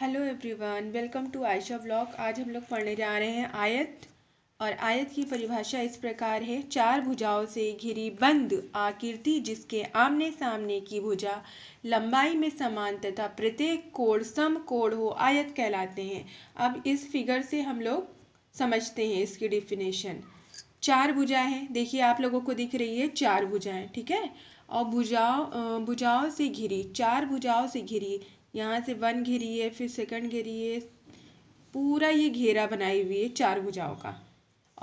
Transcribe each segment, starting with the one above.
hello everyone welcome to Ayesha blog आज हम लोग पढ़ने जा रहे हैं आयत और आयत की परिभाषा इस प्रकार है चार भुजाओं से घिरी बंद आकृति जिसके आमने सामने की भुजा लंबाई में समान तथा प्रत्येक कोण सम कोण हो आयत कहलाते हैं अब इस फिगर से हम लोग समझते हैं इसकी डिफिनेशन चार भुजाएं हैं देखिए आप लोगों को दिख रही है चार भुजाएं ठीक है और भुजाओं भुजाओं से घिरी चार भुजाओं से घिरी यहाँ से वन घेरी है फिर सेकंड घेरी है पूरा ये घेरा बनाई हुई है चार भुजाओं का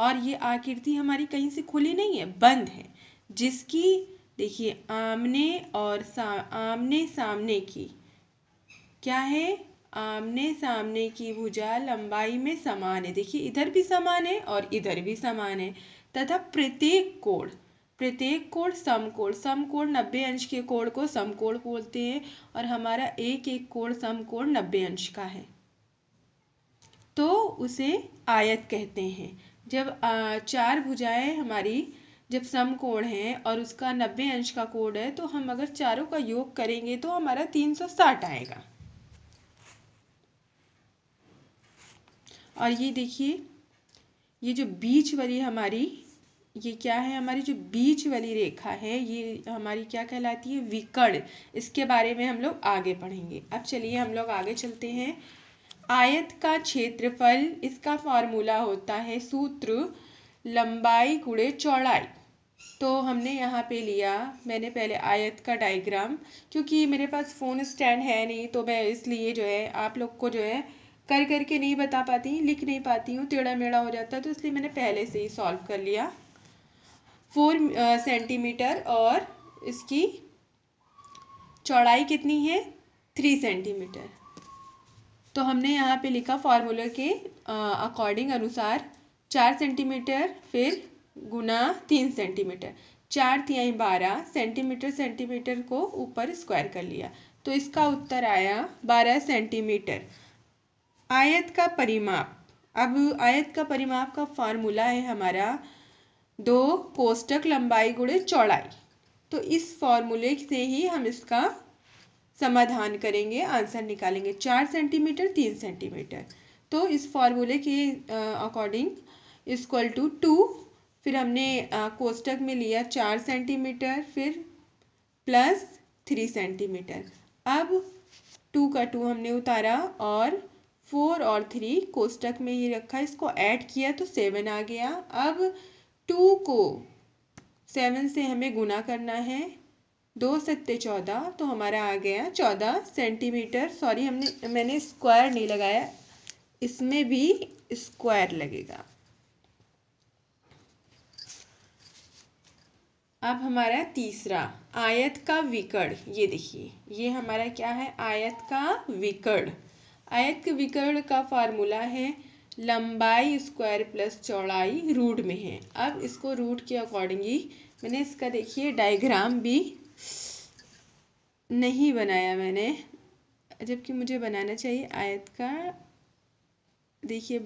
और ये आकृति हमारी कहीं से खुली नहीं है बंद है जिसकी देखिए आमने और सा आमने सामने की क्या है आमने सामने की भुजा लंबाई में समान है देखिए इधर भी समान है और इधर भी समान है तथा प्रत्येक कोण प्रत्येक कोण समकोण समकोण नब्बे अंश के कोण को समकोण बोलते हैं और हमारा एक एक कोण समकोण नब्बे अंश का है तो उसे आयत कहते हैं जब चार भुजाएं हमारी जब समकोण है और उसका नब्बे अंश का कोण है तो हम अगर चारों का योग करेंगे तो हमारा तीन सौ साठ आएगा और ये देखिए ये जो बीच वाली हमारी ये क्या है हमारी जो बीच वाली रेखा है ये हमारी क्या कहलाती है विकर्ण इसके बारे में हम लोग आगे पढ़ेंगे अब चलिए हम लोग आगे चलते हैं आयत का क्षेत्रफल इसका फार्मूला होता है सूत्र लंबाई गुड़े चौड़ाई तो हमने यहाँ पे लिया मैंने पहले आयत का डायग्राम क्योंकि मेरे पास फ़ोन स्टैंड है नहीं तो मैं इसलिए जो है आप लोग को जो है कर करके नहीं बता पाती लिख नहीं पाती हूँ टेढ़ा मेढ़ा हो जाता है तो इसलिए मैंने पहले से ही सॉल्व कर लिया फोर सेंटीमीटर और इसकी चौड़ाई कितनी है थ्री सेंटीमीटर तो हमने यहाँ पे लिखा फार्मूला के अकॉर्डिंग अनुसार चार सेंटीमीटर फिर गुना तीन सेंटीमीटर चार तिहाई बारह सेंटीमीटर सेंटीमीटर को ऊपर स्क्वायर कर लिया तो इसका उत्तर आया बारह सेंटीमीटर आयत का परिमाप अब आयत का परिमाप का फार्मूला है हमारा दो कोष्टक लंबाई गुड़े चौड़ाई तो इस फॉर्मूले से ही हम इसका समाधान करेंगे आंसर निकालेंगे चार सेंटीमीटर तीन सेंटीमीटर तो इस फॉर्मूले के अकॉर्डिंग इक्वल टू टू फिर हमने कोष्टक में लिया चार सेंटीमीटर फिर प्लस थ्री सेंटीमीटर अब टू का टू हमने उतारा और फोर और थ्री कोष्टक में ही रखा इसको ऐड किया तो सेवन आ गया अब टू को सेवन से हमें गुना करना है दो सत्ते चौदह तो हमारा आ गया चौदह सेंटीमीटर सॉरी हमने मैंने स्क्वायर नहीं लगाया इसमें भी स्क्वायर लगेगा अब हमारा तीसरा आयत का विकर्ण ये देखिए ये हमारा क्या है आयत का विकर्ण आयत के विकर्ण का फार्मूला है लंबाई स्क्वायर प्लस चौड़ाई रूट में है अब इसको रूट के अकॉर्डिंग ही मैंने इसका देखिए डायग्राम भी नहीं बनाया मैंने जबकि मुझे बनाना चाहिए आयत का देखिए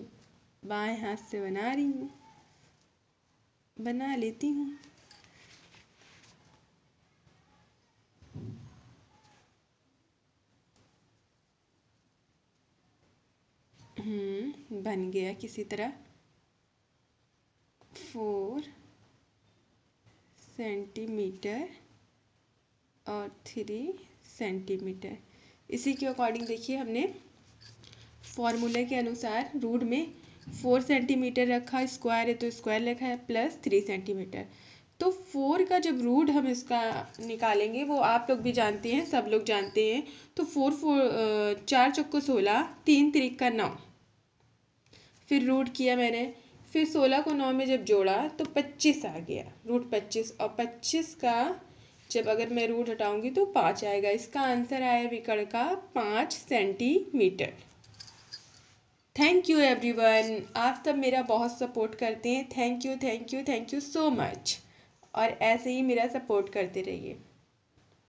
बाएं हाथ से बना रही हूँ बना लेती हूँ हम्म बन गया किसी तरह फोर सेंटीमीटर और थ्री सेंटीमीटर इसी के अकॉर्डिंग देखिए हमने फॉर्मूले के अनुसार रूट में फोर सेंटीमीटर रखा स्क्वायर है तो स्क्वायर रखा है प्लस थ्री सेंटीमीटर तो फोर का जब रूट हम इसका निकालेंगे वो आप लोग भी जानते हैं सब लोग जानते हैं तो फोर फोर चार चौको सोलह तीन तरीक का नौ फिर रूट किया मैंने फिर सोलह को नौ में जब जोड़ा तो पच्चीस आ गया रूट पच्चीस और पच्चीस का जब अगर मैं रूट हटाऊंगी तो पाँच आएगा इसका आंसर आया विकड़ का पाँच सेंटीमीटर थैंक यू एवरीवन आप सब मेरा बहुत सपोर्ट करते हैं thank you thank you thank you so much और ऐसे ही मेरा सपोर्ट करते रहिए